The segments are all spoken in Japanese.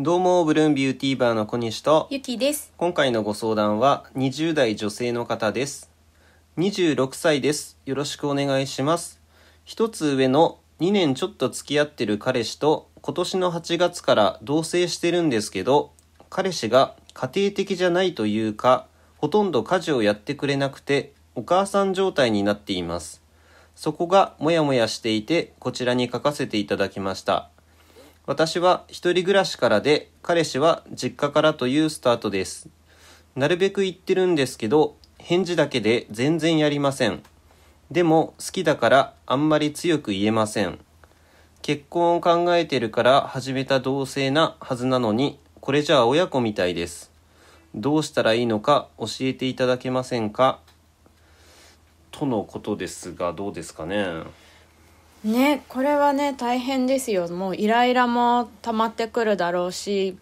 どうも、ブルーンビューティーバーの小西と、ゆきです。今回のご相談は、20代女性の方です。26歳です。よろしくお願いします。一つ上の2年ちょっと付き合ってる彼氏と、今年の8月から同棲してるんですけど、彼氏が家庭的じゃないというか、ほとんど家事をやってくれなくて、お母さん状態になっています。そこがモヤモヤしていて、こちらに書かせていただきました。私は一人暮らしからで、彼氏は実家からというスタートです。なるべく言ってるんですけど、返事だけで全然やりません。でも好きだからあんまり強く言えません。結婚を考えてるから始めた同性なはずなのに、これじゃあ親子みたいです。どうしたらいいのか教えていただけませんかとのことですが、どうですかね。ねこれはね大変ですよもうイライラも溜まってくるだろうし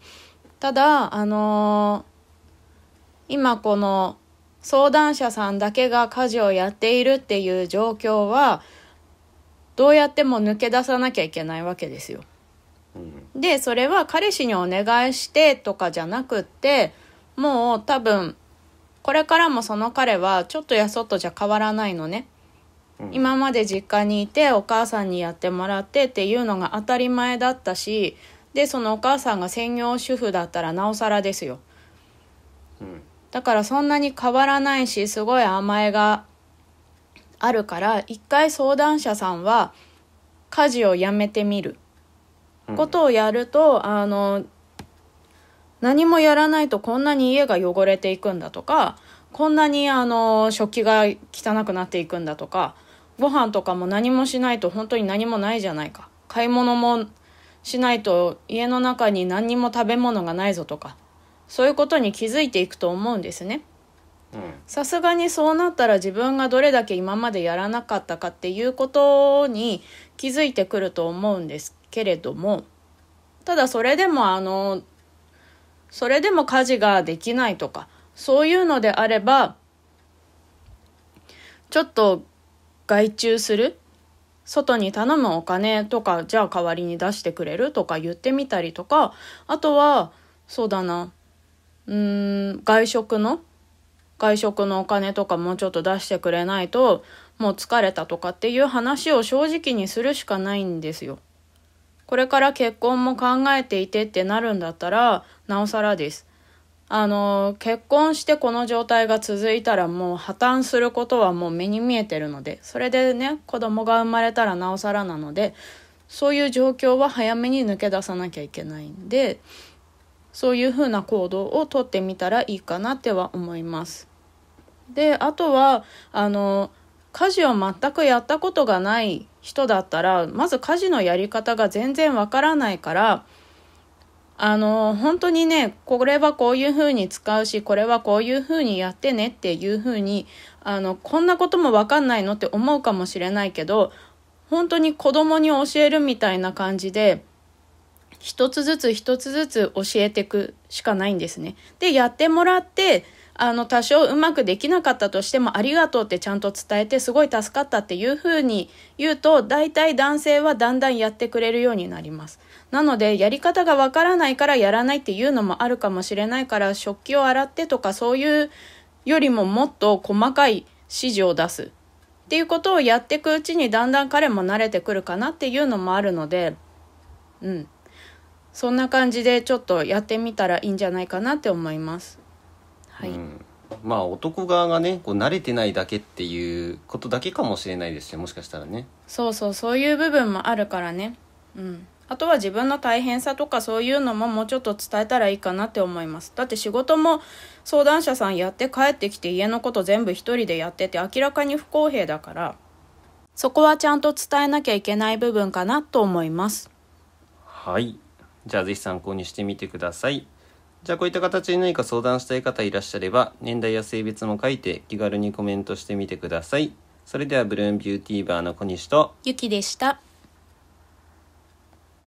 ただあのー、今この相談者さんだけが家事をやっているっていう状況はどうやっても抜け出さなきゃいけないわけですよ。でそれは彼氏にお願いしてとかじゃなくってもう多分これからもその彼はちょっとやそっとじゃ変わらないのね。うん、今まで実家にいてお母さんにやってもらってっていうのが当たり前だったしでそのお母さんが専業主婦だったらなおさらですよ、うん、だからそんなに変わらないしすごい甘えがあるから一回相談者さんは家事をやめてみることをやると、あの何もやらないとこんなに家が汚れていくんだとかこんなにあの食器が汚くなっていくんだとかご飯とかも何もしないと本当に何もないじゃないか。買い物もしないと家の中に何にも食べ物がないぞとか、そういうことに気づいていくと思うんですね。さすがにそうなったら自分がどれだけ今までやらなかったかっていうことに気づいてくると思うんですけれどもただそれでもあのそれでも家事ができないとかそういうのであればちょっと外注する外に頼むお金とかじゃあ代わりに出してくれるとか言ってみたりとかあとはそうだなうーん外食の外食のお金とかもうちょっと出してくれないともう疲れたとかっていう話を正直にするしかないんですよ。これから結婚も考えていてってなるんだったらなおさらです。あの、結婚してこの状態が続いたらもう破綻することはもう目に見えてるので、それでね、子供が生まれたらなおさらなので、そういう状況は早めに抜け出さなきゃいけないんで、そういうふうな行動をとってみたらいいかなっては思います。で、あとは、あの、家事を全くやったことがない人だったら、まず家事のやり方が全然わからないから、あの、本当にね、これはこういうふうに使うし、これはこういうふうにやってねっていうふうに、あの、こんなこともわかんないのって思うかもしれないけど、本当に子供に教えるみたいな感じで、一つずつ一つずつ教えていくしかないんですね。で、やってもらって、あの、多少うまくできなかったとしても、ありがとうってちゃんと伝えて、すごい助かったっていうふうに言うと、大体男性はだんだんやってくれるようになります。なので、やり方がわからないからやらないっていうのもあるかもしれないから、食器を洗ってとかそういうよりももっと細かい指示を出すっていうことをやっていくうちに、だんだん彼も慣れてくるかなっていうのもあるので、うん。そんな感じでちょっとやってみたらいいんじゃないかなって思います。まあ男側がねこう慣れてないだけっていうことだけかもしれないですよもしかしたらねそうそうそういう部分もあるからねうんあとは自分の大変さとかそういうのももうちょっと伝えたらいいかなって思います。だって仕事も相談者さんやって帰ってきて家のこと全部一人でやってて明らかに不公平だから、そこはちゃんと伝えなきゃいけない部分かなと思います。はい。じゃあぜひ参考にしてみてください。じゃあこういった形で何か相談したい方いらっしゃれば、年代や性別も書いて気軽にコメントしてみてください。それではブルーンビューティーバーの小西とゆきでした。